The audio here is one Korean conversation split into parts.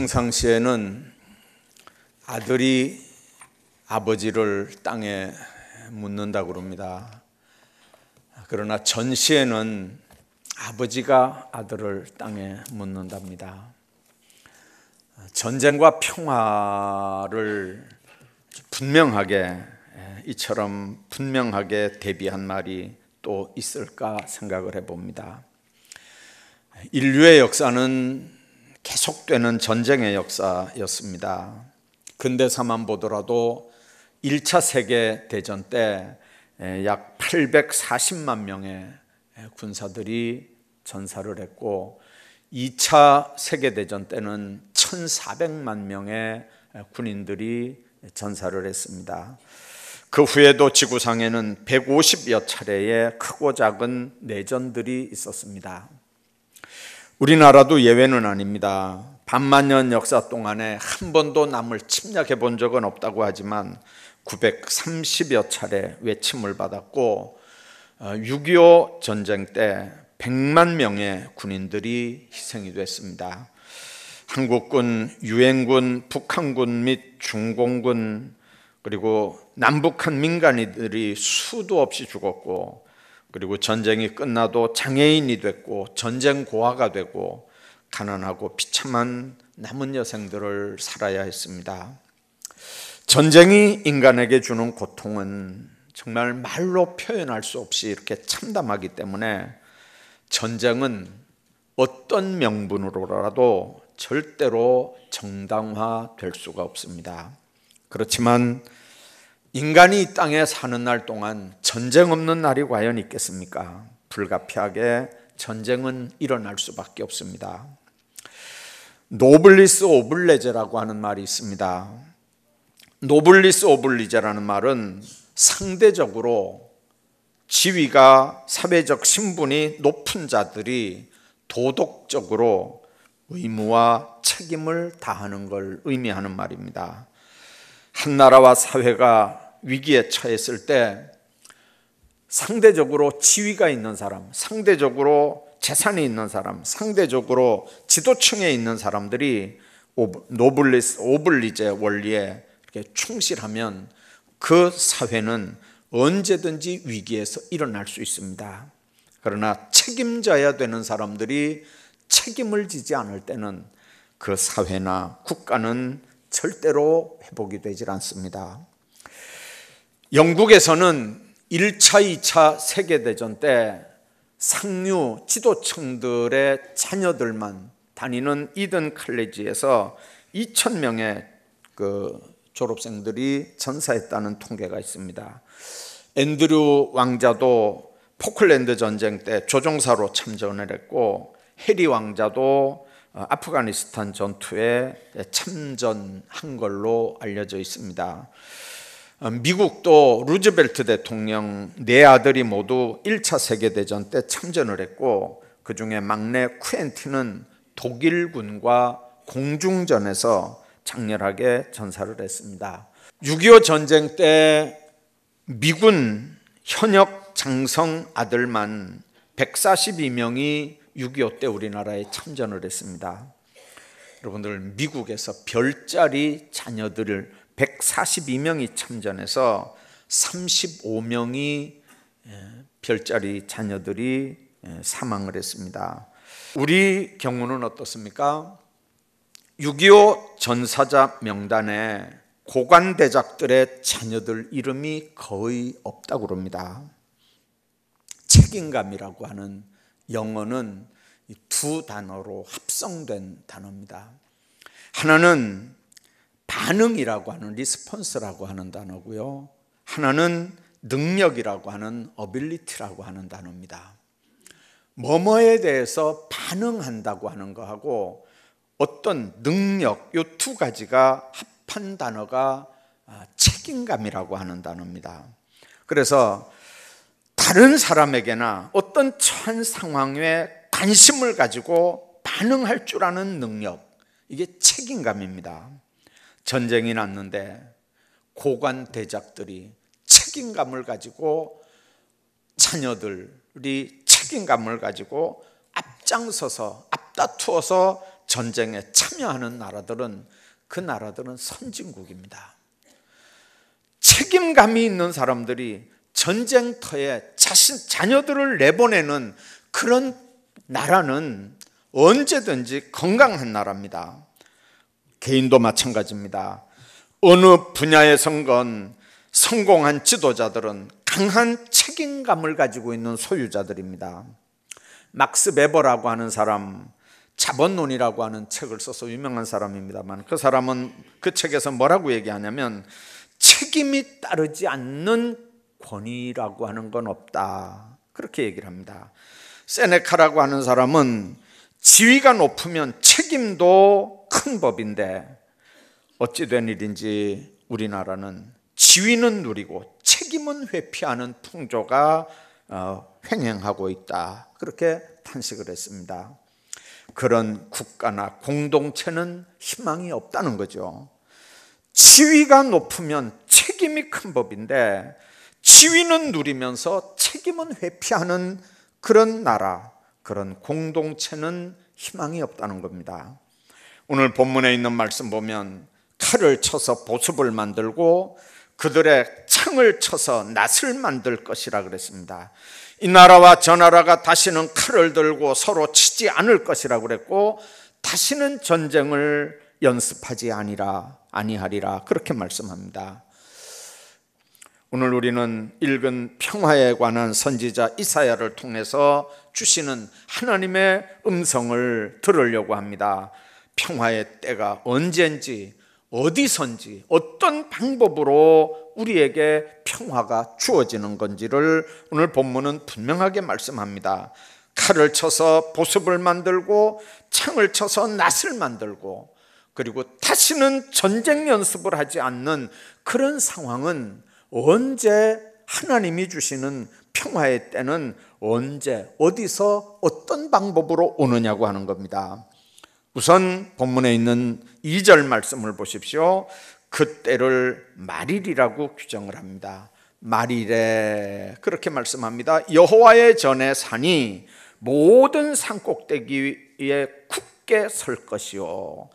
평상시에는 아들이 아버지를 땅에 묻는다 그럽니다. 그러나 전시에는 아버지가 아들을 땅에 묻는답니다. 전쟁과 평화를 분명하게 이처럼 분명하게 대비한 말이 또 있을까 생각을 해봅니다. 인류의 역사는 계속되는 전쟁의 역사였습니다. 근대사만 보더라도 1차 세계대전 때 약 840만 명의 군사들이 전사를 했고 2차 세계대전 때는 1,400만 명의 군인들이 전사를 했습니다. 그 후에도 지구상에는 150여 차례의 크고 작은 내전들이 있었습니다. 우리나라도 예외는 아닙니다. 반만 년 역사 동안에 한 번도 남을 침략해 본 적은 없다고 하지만 930여 차례 외침을 받았고 6.25 어, 전쟁 때 100만 명의 군인들이 희생이 됐습니다. 한국군, 유엔군, 북한군 및 중공군 그리고 남북한 민간인들이 수도 없이 죽었고 그리고 전쟁이 끝나도 장애인이 됐고 전쟁 고아가 되고 가난하고 비참한 남은 여생들을 살아야 했습니다. 전쟁이 인간에게 주는 고통은 정말 말로 표현할 수 없이 이렇게 참담하기 때문에 전쟁은 어떤 명분으로라도 절대로 정당화될 수가 없습니다. 그렇지만 인간이 땅에 사는 날 동안 전쟁 없는 날이 과연 있겠습니까? 불가피하게 전쟁은 일어날 수밖에 없습니다. 노블리스 오블레제라고 하는 말이 있습니다. 노블리스 오블리제라는 말은 상대적으로 지위가 사회적 신분이 높은 자들이 도덕적으로 의무와 책임을 다하는 걸 의미하는 말입니다. 한 나라와 사회가 위기에 처했을 때 상대적으로 지위가 있는 사람, 상대적으로 재산이 있는 사람, 상대적으로 지도층에 있는 사람들이 노블리스, 오블리제 원리에 충실하면 그 사회는 언제든지 위기에서 일어날 수 있습니다. 그러나 책임져야 되는 사람들이 책임을 지지 않을 때는 그 사회나 국가는 절대로 회복이 되질 않습니다. 영국에서는 1차, 2차 세계대전 때 상류 지도층들의 자녀들만 다니는 이든 칼리지에서 2,000명의 그 졸업생들이 전사했다는 통계가 있습니다. 앤드류 왕자도 포클랜드 전쟁 때 조종사로 참전을 했고 해리 왕자도 어, 아프가니스탄 전투에 참전한 걸로 알려져 있습니다. 어, 미국도 루즈벨트 대통령 네 아들이 모두 1차 세계대전 때 참전을 했고 그 중에 막내 쿠엔틴은 독일군과 공중전에서 장렬하게 전사를 했습니다. 6.25 전쟁 때 미군 현역 장성 아들만 142명이 6.25때 우리나라에 참전을 했습니다. 여러분들 미국에서 별자리 자녀들을 142명이 참전해서 35명이 예, 별자리 자녀들이 예, 사망을 했습니다. 우리 경우는 어떻습니까? 6.25 전사자 명단에 고관대작들의 자녀들 이름이 거의 없다고 합니다. 책임감이라고 하는 영어는 두 단어로 합성된 단어입니다. 하나는 반응이라고 하는 리스폰스라고 하는 단어고요. 하나는 능력이라고 하는 어빌리티라고 하는 단어입니다. 뭐뭐에 대해서 반응한다고 하는 거하고 어떤 능력 요 두 가지가 합한 단어가 아, 책임감이라고 하는 단어입니다. 그래서 다른 사람에게나 어떤 처한 상황에 관심을 가지고 반응할 줄 아는 능력. 이게 책임감입니다. 전쟁이 났는데 고관 대작들이 책임감을 가지고 자녀들이 책임감을 가지고 앞장서서 앞다투어서 전쟁에 참여하는 나라들은 그 나라들은 선진국입니다. 책임감이 있는 사람들이 전쟁터에 자신 자녀들을 내보내는 그런 나라는 언제든지 건강한 나라입니다. 개인도 마찬가지입니다. 어느 분야에선건 성공한 지도자들은 강한 책임감을 가지고 있는 소유자들입니다. 막스 베버라고 하는 사람, 자본론이라고 하는 책을 써서 유명한 사람입니다만 그 사람은 그 책에서 뭐라고 얘기하냐면 책임이 따르지 않는 권위라고 하는 건 없다. 그렇게 얘기를 합니다. 세네카라고 하는 사람은 지위가 높으면 책임도 큰 법인데 어찌된 일인지 우리나라는 지위는 누리고 책임은 회피하는 풍조가 어, 횡행하고 있다. 그렇게 탄식을 했습니다. 그런 국가나 공동체는 희망이 없다는 거죠. 지위가 높으면 책임이 큰 법인데 지위는 누리면서 책임은 회피하는 그런 나라, 그런 공동체는 희망이 없다는 겁니다. 오늘 본문에 있는 말씀 보면 칼을 쳐서 보습을 만들고 그들의 창을 쳐서 낫을 만들 것이라 그랬습니다. 이 나라와 저 나라가 다시는 칼을 들고 서로 치지 않을 것이라 그랬고 다시는 전쟁을 연습하지 아니라 아니하리라 그렇게 말씀합니다. 오늘 우리는 읽은 평화에 관한 선지자 이사야를 통해서 주시는 하나님의 음성을 들으려고 합니다. 평화의 때가 언젠지 어디선지 어떤 방법으로 우리에게 평화가 주어지는 건지를 오늘 본문은 분명하게 말씀합니다. 칼을 쳐서 보습을 만들고 창을 쳐서 낫을 만들고 그리고 다시는 전쟁 연습을 하지 않는 그런 상황은 언제 하나님이 주시는 평화의 때는 언제 어디서 어떤 방법으로 오느냐고 하는 겁니다. 우선 본문에 있는 2절 말씀을 보십시오. 그때를 말일이라고 규정을 합니다. 말일에 그렇게 말씀합니다. 여호와의 전에 산이 모든 산 꼭대기에 굳게 설 것이요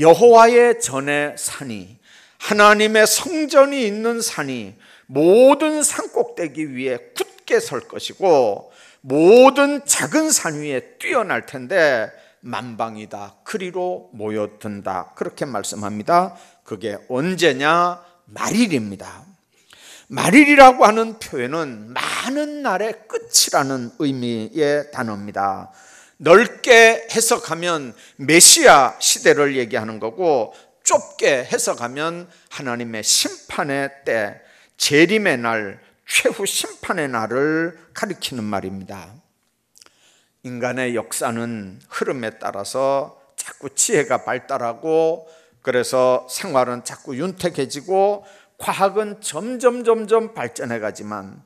여호와의 전에 산이 하나님의 성전이 있는 산이 모든 산 꼭대기 위에 굳게 설 것이고 모든 작은 산 위에 뛰어날 텐데 만방이다 그리로 모여든다 그렇게 말씀합니다. 그게 언제냐? 말일입니다. 말일이라고 하는 표현은 많은 날의 끝이라는 의미의 단어입니다. 넓게 해석하면 메시아 시대를 얘기하는 거고 좁게 해석하면 하나님의 심판의 때, 재림의 날, 최후 심판의 날을 가리키는 말입니다. 인간의 역사는 흐름에 따라서 자꾸 지혜가 발달하고 그래서 생활은 자꾸 윤택해지고 과학은 점점 점점 발전해 가지만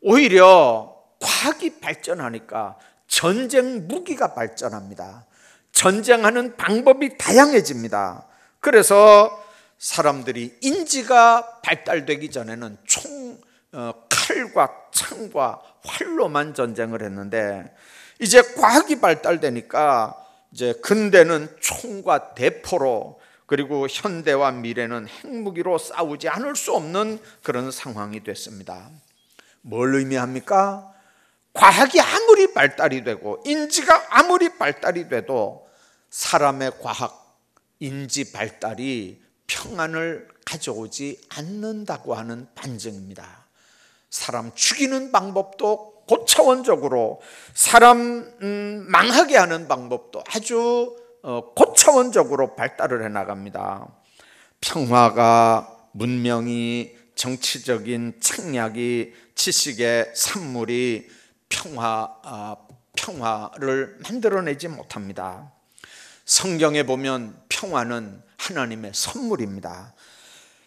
오히려 과학이 발전하니까 전쟁 무기가 발전합니다. 전쟁하는 방법이 다양해집니다. 그래서 사람들이 인지가 발달되기 전에는 총 어, 칼과 창과 활로만 전쟁을 했는데 이제 과학이 발달되니까 이제 근대는 총과 대포로 그리고 현대와 미래는 핵무기로 싸우지 않을 수 없는 그런 상황이 됐습니다. 뭘 의미합니까? 과학이 아무리 발달이 되고 인지가 아무리 발달이 돼도 사람의 과학 인지 발달이 평안을 가져오지 않는다고 하는 반증입니다. 사람 죽이는 방법도 고차원적으로 사람 음, 망하게 하는 방법도 아주 어, 고차원적으로 발달을 해 나갑니다. 평화가 문명이 정치적인 책략이 지식의 산물이 평화 아, 평화를 만들어내지 못합니다. 성경에 보면 평화는 하나님의 선물입니다.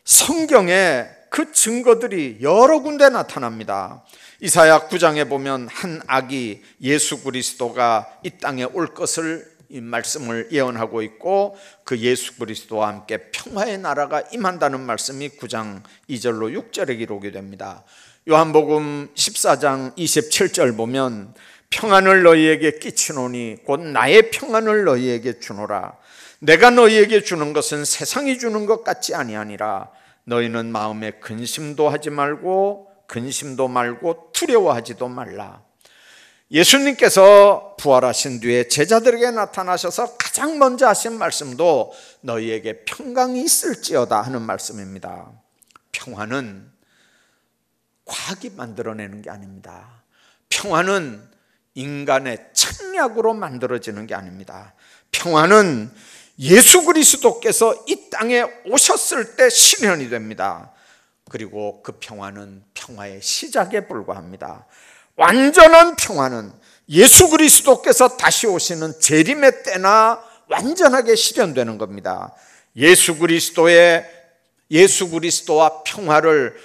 성경에 그 증거들이 여러 군데 나타납니다. 이사야 9장에 보면 한 악이 예수 그리스도가 이 땅에 올 것을 말씀을 예언하고 있고 그 예수 그리스도와 함께 평화의 나라가 임한다는 말씀이 9장 2절로 6절에 기록이 됩니다. 요한복음 14장 27절 보면 평안을 너희에게 끼치노니 곧 나의 평안을 너희에게 주노라. 내가 너희에게 주는 것은 세상이 주는 것 같지 아니하니라. 너희는 마음에 근심도 하지 말고 근심도 말고 두려워하지도 말라. 예수님께서 부활하신 뒤에 제자들에게 나타나셔서 가장 먼저 하신 말씀도 너희에게 평강이 있을지어다 하는 말씀입니다. 평화는 과학이 만들어내는 게 아닙니다. 평화는 인간의 책략으로 만들어지는 게 아닙니다. 평화는 예수 그리스도께서 이 땅에 오셨을 때 실현이 됩니다. 그리고 그 평화는 평화의 시작에 불과합니다. 완전한 평화는 예수 그리스도께서 다시 오시는 재림의 때나 완전하게 실현되는 겁니다. 예수 그리스도의 예수 그리스도와 평화를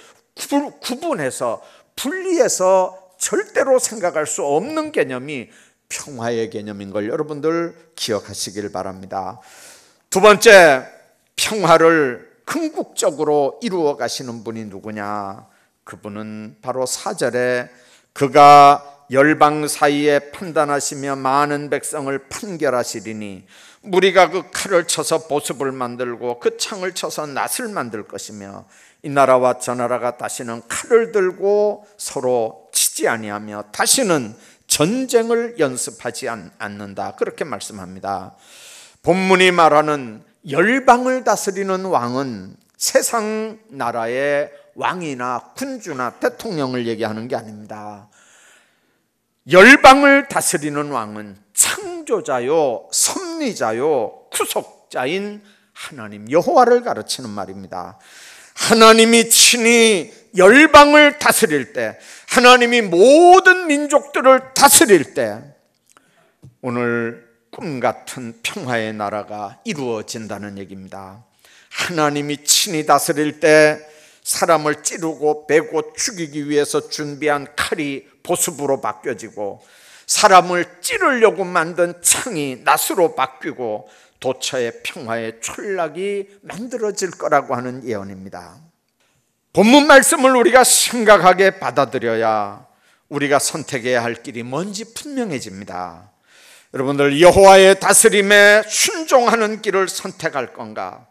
구분해서 분리해서 절대로 생각할 수 없는 개념이 평화의 개념인 걸 여러분들 기억하시길 바랍니다. 두 번째, 평화를 궁극적으로 이루어 가시는 분이 누구냐? 그분은 바로 사절에 그가 열방 사이에 판단하시며 많은 백성을 판결하시리니 무리가 그 칼을 쳐서 보습을 만들고 그 창을 쳐서 낫을 만들 것이며 이 나라와 저 나라가 다시는 칼을 들고 서로 치지 아니하며 다시는 전쟁을 연습하지 않는다. 그렇게 말씀합니다. 본문이 말하는 열방을 다스리는 왕은 세상 나라의 왕이나 군주나 대통령을 얘기하는 게 아닙니다. 열방을 다스리는 왕은 창조자요, 섭리자요, 구속자인 하나님 여호와를 가르치는 말입니다. 하나님이 친히 열방을 다스릴 때, 하나님이 모든 민족들을 다스릴 때, 오늘 꿈 같은 평화의 나라가 이루어진다는 얘기입니다. 하나님이 친히 다스릴 때 사람을 찌르고 베고 죽이기 위해서 준비한 칼이 보습으로 바뀌어지고 사람을 찌르려고 만든 창이 낫으로 바뀌고 도처의 평화의 촌락이 만들어질 거라고 하는 예언입니다. 본문 말씀을 우리가 심각하게 받아들여야 우리가 선택해야 할 길이 뭔지 분명해집니다. 여러분들 여호와의 다스림에 순종하는 길을 선택할 건가?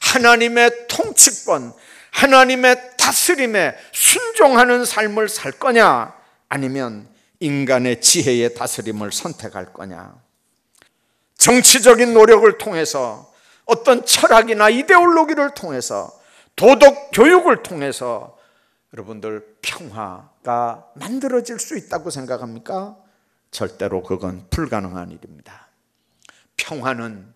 하나님의 통치권, 하나님의 다스림에 순종하는 삶을 살 거냐? 아니면 인간의 지혜의 다스림을 선택할 거냐? 정치적인 노력을 통해서 어떤 철학이나 이데올로기를 통해서 도덕 교육을 통해서 여러분들 평화가 만들어질 수 있다고 생각합니까? 절대로 그건 불가능한 일입니다. 평화는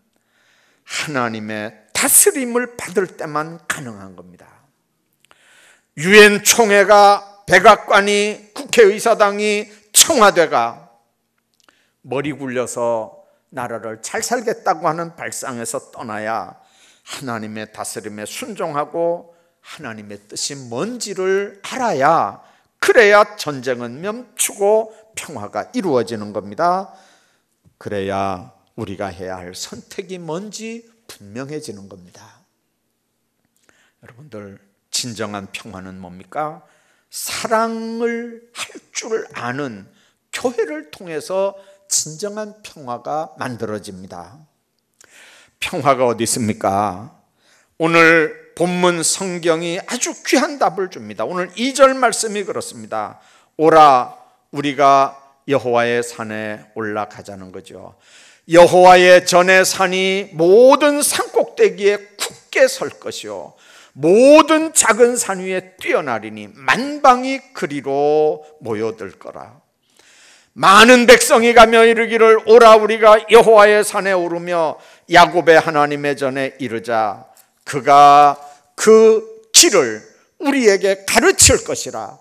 하나님의 다스림을 받을 때만 가능한 겁니다. 유엔 총회가 백악관이 국회의사당이 청와대가 머리 굴려서 나라를 잘 살겠다고 하는 발상에서 떠나야 하나님의 다스림에 순종하고 하나님의 뜻이 뭔지를 알아야 그래야 전쟁은 멈추고 평화가 이루어지는 겁니다. 그래야 우리가 해야 할 선택이 뭔지 분명해지는 겁니다. 여러분들 진정한 평화는 뭡니까? 사랑을 할 줄 아는 교회를 통해서 진정한 평화가 만들어집니다. 평화가 어디 있습니까? 오늘 본문 성경이 아주 귀한 답을 줍니다. 오늘 2절 말씀이 그렇습니다. 오라 우리가 여호와의 산에 올라가자는 거죠. 여호와의 전의 산이 모든 산 꼭대기에 굳게 설 것이요 모든 작은 산 위에 뛰어나리니 만방이 그리로 모여들 거라. 많은 백성이 가며 이르기를 오라 우리가 여호와의 산에 오르며 야곱의 하나님의 전에 이르자 그가 그 길을 우리에게 가르칠 것이라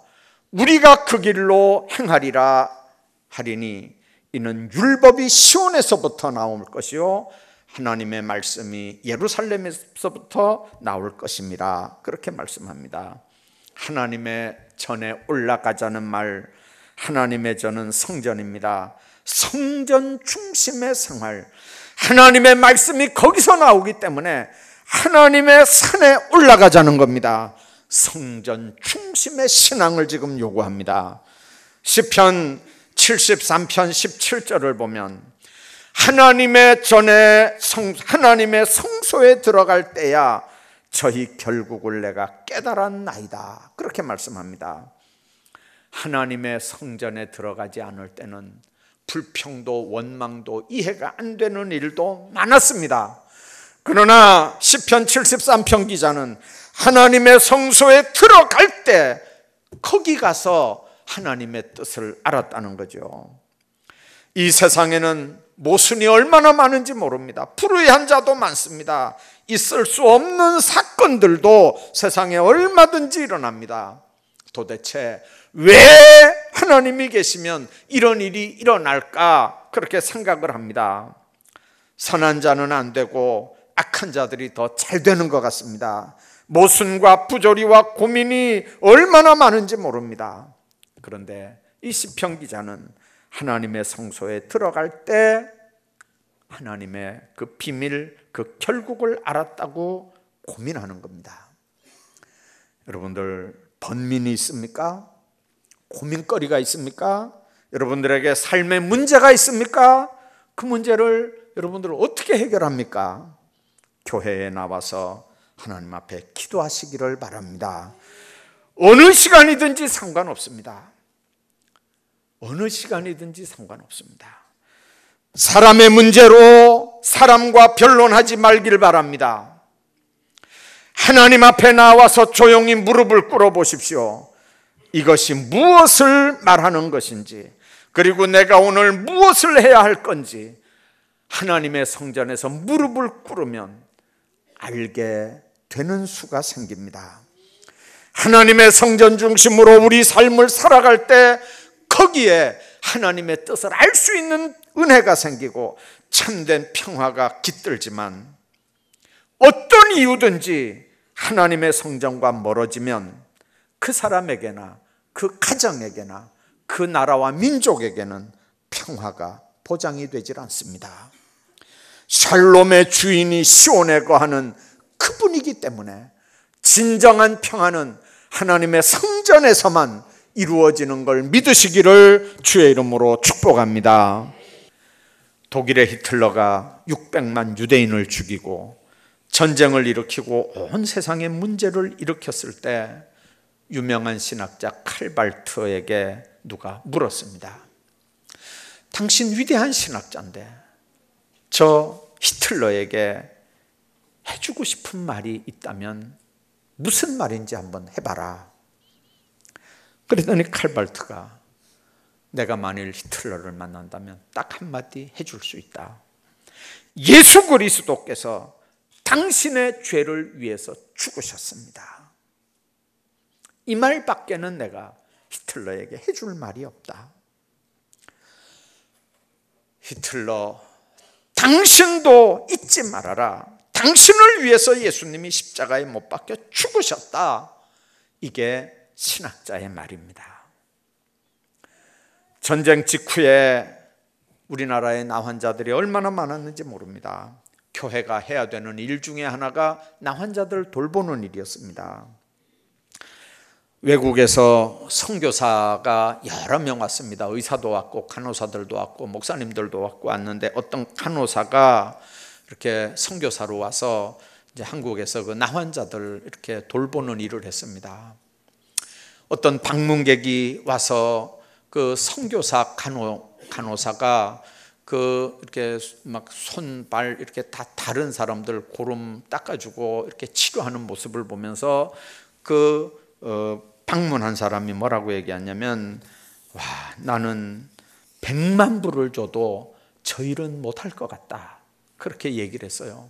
우리가 그 길로 행하리라 하리니 이는 율법이 시온에서부터 나올 것이요 하나님의 말씀이 예루살렘에서부터 나올 것입니다. 그렇게 말씀합니다. 하나님의 전에 올라가자는 말 하나님의 저는 성전입니다. 성전 중심의 생활. 하나님의 말씀이 거기서 나오기 때문에 하나님의 산에 올라가자는 겁니다. 성전 중심의 신앙을 지금 요구합니다. 시편 73편 17절을 보면 하나님의 전에 성, 하나님의 성소에 들어갈 때야 저희 결국을 내가 깨달았나이다. 그렇게 말씀합니다. 하나님의 성전에 들어가지 않을 때는 불평도 원망도 이해가 안 되는 일도 많았습니다. 그러나 시편 73편 기자는 하나님의 성소에 들어갈 때 거기 가서 하나님의 뜻을 알았다는 거죠. 이 세상에는 모순이 얼마나 많은지 모릅니다. 불의한 자도 많습니다. 있을 수 없는 사건들도 세상에 얼마든지 일어납니다. 도대체 왜 하나님이 계시면 이런 일이 일어날까 그렇게 생각을 합니다. 선한 자는 안 되고 악한 자들이 더 잘 되는 것 같습니다. 모순과 부조리와 고민이 얼마나 많은지 모릅니다. 그런데 이 시편 기자는 하나님의 성소에 들어갈 때 하나님의 그 비밀, 그 결국을 알았다고 고민하는 겁니다. 여러분들 번민이 있습니까? 고민거리가 있습니까? 여러분들에게 삶의 문제가 있습니까? 그 문제를 여러분들 어떻게 해결합니까? 교회에 나와서 하나님 앞에 기도하시기를 바랍니다. 어느 시간이든지 상관없습니다. 어느 시간이든지 상관없습니다. 사람의 문제로 사람과 변론하지 말기를 바랍니다. 하나님 앞에 나와서 조용히 무릎을 꿇어 보십시오. 이것이 무엇을 말하는 것인지, 그리고 내가 오늘 무엇을 해야 할 건지 하나님의 성전에서 무릎을 꿇으면 알게 되는 수가 생깁니다. 하나님의 성전 중심으로 우리 삶을 살아갈 때 거기에 하나님의 뜻을 알 수 있는 은혜가 생기고 참된 평화가 깃들지만 어떤 이유든지 하나님의 성전과 멀어지면 그 사람에게나 그 가정에게나 그 나라와 민족에게는 평화가 보장이 되질 않습니다. 샬롬의 주인이 시온에 거하는 그분이기 때문에 진정한 평화는 하나님의 성전에서만 이루어지는 걸 믿으시기를 주의 이름으로 축복합니다. 독일의 히틀러가 600만 유대인을 죽이고 전쟁을 일으키고 온 세상에 문제를 일으켰을 때 유명한 신학자 칼발트에게 누가 물었습니다. 당신 위대한 신학자인데 저 히틀러에게 해주고 싶은 말이 있다면 무슨 말인지 한번 해봐라. 그랬더니 칼발트가 내가 만일 히틀러를 만난다면 딱 한마디 해줄 수 있다. 예수 그리스도께서 당신의 죄를 위해서 죽으셨습니다. 이 말밖에는 내가 히틀러에게 해줄 말이 없다. 히틀러, 당신도 잊지 말아라. 당신을 위해서 예수님이 십자가에 못 박혀 죽으셨다. 이게 신학자의 말입니다. 전쟁 직후에 우리나라의 나환자들이 얼마나 많았는지 모릅니다. 교회가 해야 되는 일 중에 하나가 나환자들을 돌보는 일이었습니다. 외국에서 선교사가 여러 명 왔습니다. 의사도 왔고 간호사들도 왔고 목사님들도 왔고 왔는데 어떤 간호사가 이렇게 선교사로 와서 이제 한국에서 그 나환자들 이렇게 돌보는 일을 했습니다. 어떤 방문객이 와서 그 선교사 간호 간호사가 그 이렇게 막 손발 이렇게 다 다른 사람들 고름 닦아주고 이렇게 치료하는 모습을 보면서 그 어, 방문한 사람이 뭐라고 얘기하냐면 와 나는 백만 불을 줘도 저 일은 못할 것 같다 그렇게 얘기를 했어요.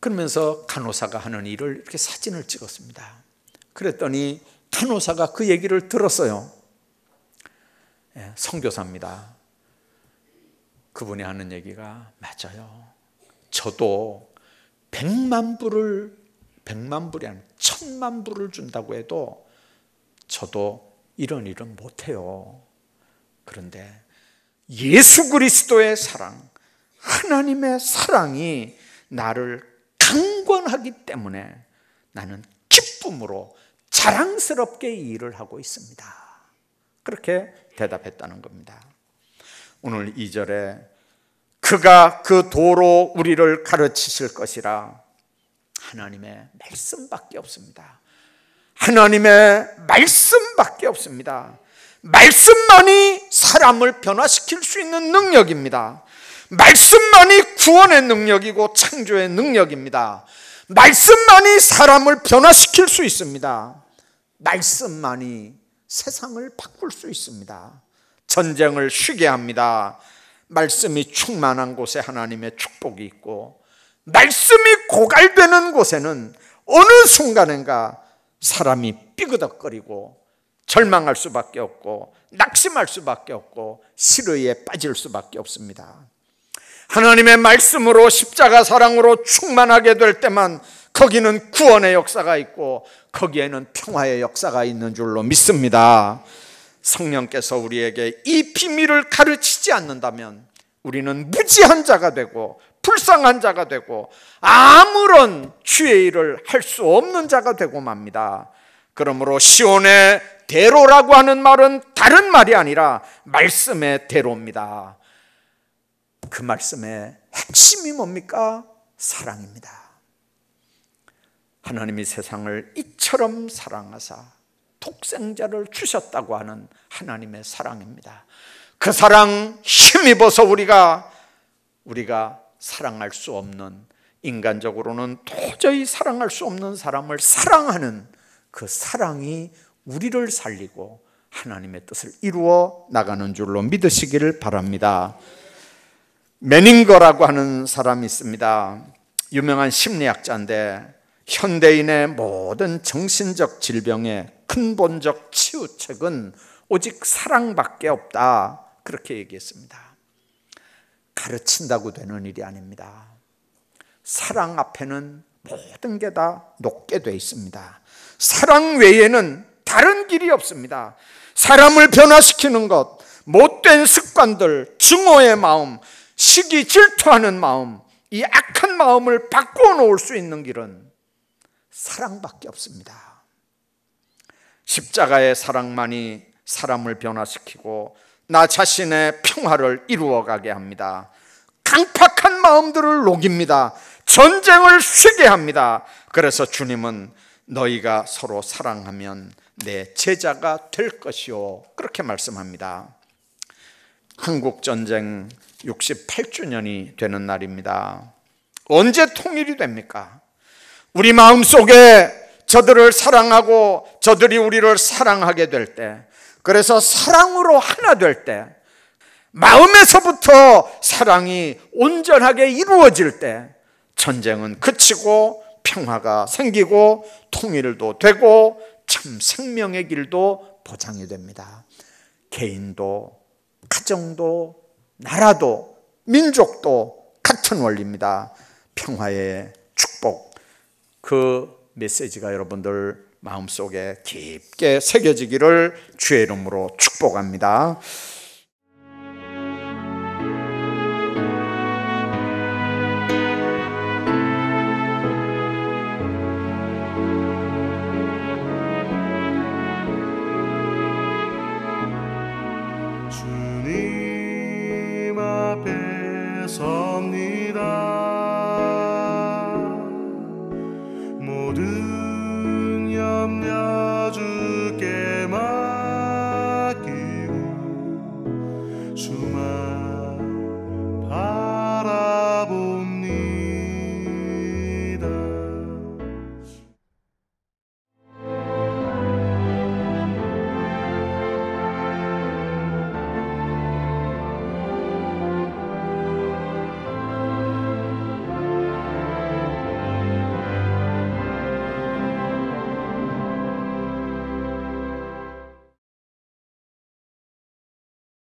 그러면서 간호사가 하는 일을 이렇게 사진을 찍었습니다. 그랬더니 간호사가 그 얘기를 들었어요. 예, 성교사입니다. 그분이 하는 얘기가 맞아요. 저도 백만 불을 백만 불이 아니라 천만 불을 준다고 해도 저도 이런 일은 못해요. 그런데 예수 그리스도의 사랑, 하나님의 사랑이 나를 강권하기 때문에 나는 기쁨으로 자랑스럽게 일을 하고 있습니다. 그렇게 대답했다는 겁니다. 오늘 2절에 그가 그 도로 우리를 가르치실 것이라 하나님의 말씀밖에 없습니다. 하나님의 말씀밖에 없습니다. 말씀만이 사람을 변화시킬 수 있는 능력입니다. 말씀만이 구원의 능력이고 창조의 능력입니다. 말씀만이 사람을 변화시킬 수 있습니다. 말씀만이 세상을 바꿀 수 있습니다. 전쟁을 쉬게 합니다. 말씀이 충만한 곳에 하나님의 축복이 있고 말씀이 고갈되는 곳에는 어느 순간인가 사람이 삐그덕거리고 절망할 수밖에 없고 낙심할 수밖에 없고 시루에 빠질 수밖에 없습니다. 하나님의 말씀으로 십자가 사랑으로 충만하게 될 때만 거기는 구원의 역사가 있고 거기에는 평화의 역사가 있는 줄로 믿습니다. 성령께서 우리에게 이 비밀을 가르치지 않는다면 우리는 무지한 자가 되고 불쌍한 자가 되고 아무런 죄의 일을 할 수 없는 자가 되고 맙니다. 그러므로 시온의 대로라고 하는 말은 다른 말이 아니라 말씀의 대로입니다. 그 말씀의 핵심이 뭡니까? 사랑입니다. 하나님이 세상을 이처럼 사랑하사 독생자를 주셨다고 하는 하나님의 사랑입니다. 그 사랑 힘입어서 우리가 우리가 사랑할 수 없는 인간적으로는 도저히 사랑할 수 없는 사람을 사랑하는 그 사랑이 우리를 살리고 하나님의 뜻을 이루어 나가는 줄로 믿으시기를 바랍니다. 메닝거라고 하는 사람이 있습니다. 유명한 심리학자인데 현대인의 모든 정신적 질병의 근본적 치유책은 오직 사랑밖에 없다. 그렇게 얘기했습니다. 가르친다고 되는 일이 아닙니다. 사랑 앞에는 모든 게 다 녹게 돼 있습니다. 사랑 외에는 다른 길이 없습니다. 사람을 변화시키는 것, 못된 습관들, 증오의 마음, 시기 질투하는 마음, 이 악한 마음을 바꿔 놓을 수 있는 길은 사랑밖에 없습니다. 십자가의 사랑만이 사람을 변화시키고 나 자신의 평화를 이루어가게 합니다. 강팍한 마음들을 녹입니다. 전쟁을 쉬게 합니다. 그래서 주님은 너희가 서로 사랑하면 내 제자가 될 것이요. 그렇게 말씀합니다. 한국전쟁 68주년이 되는 날입니다. 언제 통일이 됩니까? 우리 마음 속에 저들을 사랑하고 저들이 우리를 사랑하게 될 때, 그래서 사랑으로 하나 될 때, 마음에서부터 사랑이 온전하게 이루어질 때, 전쟁은 그치고 평화가 생기고 통일도 되고 참 생명의 길도 보장이 됩니다. 개인도, 가정도, 나라도, 민족도 같은 원리입니다. 평화의 축복. 그 메시지가 여러분들 마음속에 깊게 새겨지기를 주의 이름으로 축복합니다. 주님